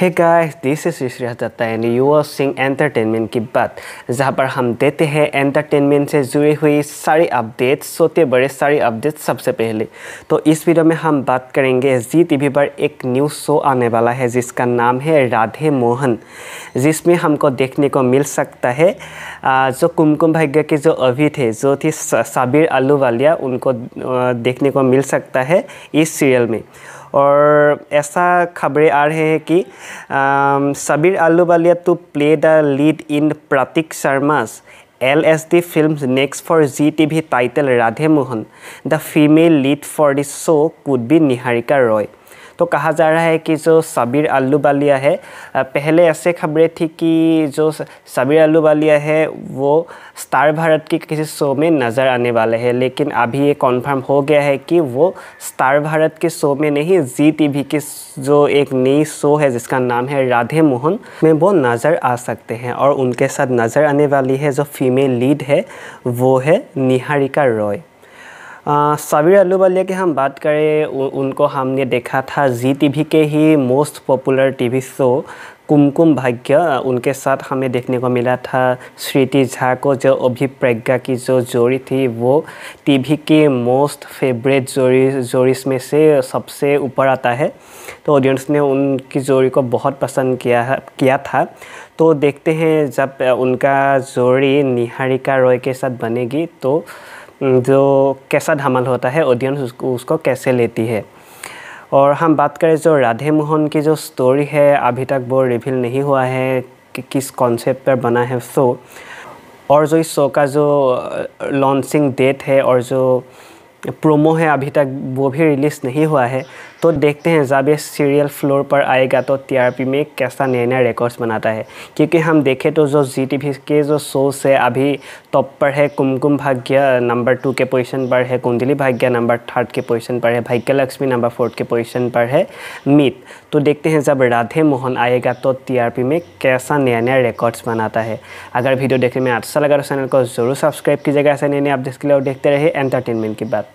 hey guys this is Shreya Dutta and you are sing entertainment की बात जहाँ पर हम देते हैं एंटरटेनमेंट से जुड़ी हुई सारी अपडेट्स सोते बड़े सारी अपडेट्स सबसे पहले तो इस वीडियो में हम बात करेंगे जी टी पर एक न्यू शो आने वाला है जिसका नाम है राधे मोहन जिसमें हमको देखने को मिल सकता है जो कुमकुम भाग्य के जो अभी थे जो थी साबिर आलू वालिया उनको देखने को मिल सकता है इस सीरियल में और ऐसा खबरें आ रहे हैं कि Sabir Ahluwalia to play the lead in Prateek Sharma's L S D film next for G T भी title Radhe Mohan the female lead for this show could be Niharika Roy तो कहा जा रहा है कि जो साबिर आलू बालिया है पहले ऐसे खबरें थी कि जो साबिर आलू बालिया है वो स्टार भारत के किसी शो में नज़र आने वाले हैं लेकिन अभी ये कॉन्फर्म हो गया है कि वो स्टार भारत के शो में नहीं जी वी के जो एक नई शो है जिसका नाम है राधे मोहन में वो नज़र आ सकते हैं और उनके साथ नज़र आने वाली है जो फीमेल लीड है वो है निहारिका रॉय साबिर अल्लूवालिया की हम बात करें उ, उनको हमने देखा था जी टी के ही most popular TV show Kumkum Bhagya उनके साथ हमें देखने को मिला था श्रीति झा को जो अभी प्रज्ञा की जो जोड़ी थी वो टीवी के मोस्ट फेवरेट जोड़ी जोड़ी में से सबसे ऊपर आता है तो ऑडियंस ने उनकी जोड़ी को बहुत पसंद किया किया था तो देखते हैं जब उनका जोड़ी निहारिका रॉय के साथ बनेगी तो जो कैसा धमाल होता है ऑडियंस उसको, उसको कैसे लेती है और हम बात करें जो राधे मोहन की जो स्टोरी है अभी तक वो रिवील नहीं हुआ है कि किस कॉन्सेप्ट पर बना है शो और जो इस शो का जो लॉन्चिंग डेट है और जो प्रोमो है अभी तक वो भी रिलीज़ नहीं हुआ है तो देखते हैं जब ये सीरियल फ्लोर पर आएगा तो टीआरपी में कैसा नया नया रिकॉर्ड्स बनाता है क्योंकि हम देखें तो जो जी टी के जो शोज़ है अभी टॉप पर है कुमकुम भाग्य नंबर टू के पोजीशन पर है कुंदली भाग्य नंबर थर्ड के पोजीशन पर है भाग्य लक्ष्मी नंबर फोर्थ के पोजीशन पर है मीत तो देखते हैं जब राधे मोहन आएगा तो टी में कैसा नया नया रिकॉर्ड्स बनाता है अगर वीडियो देखने में अच्छा लगा तो चैनल को ज़रूर सब्सक्राइब कीजिएगा ऐसे नए नए अपडेट्स के लिए और देखते रहे एंटरटेनमेंट की बात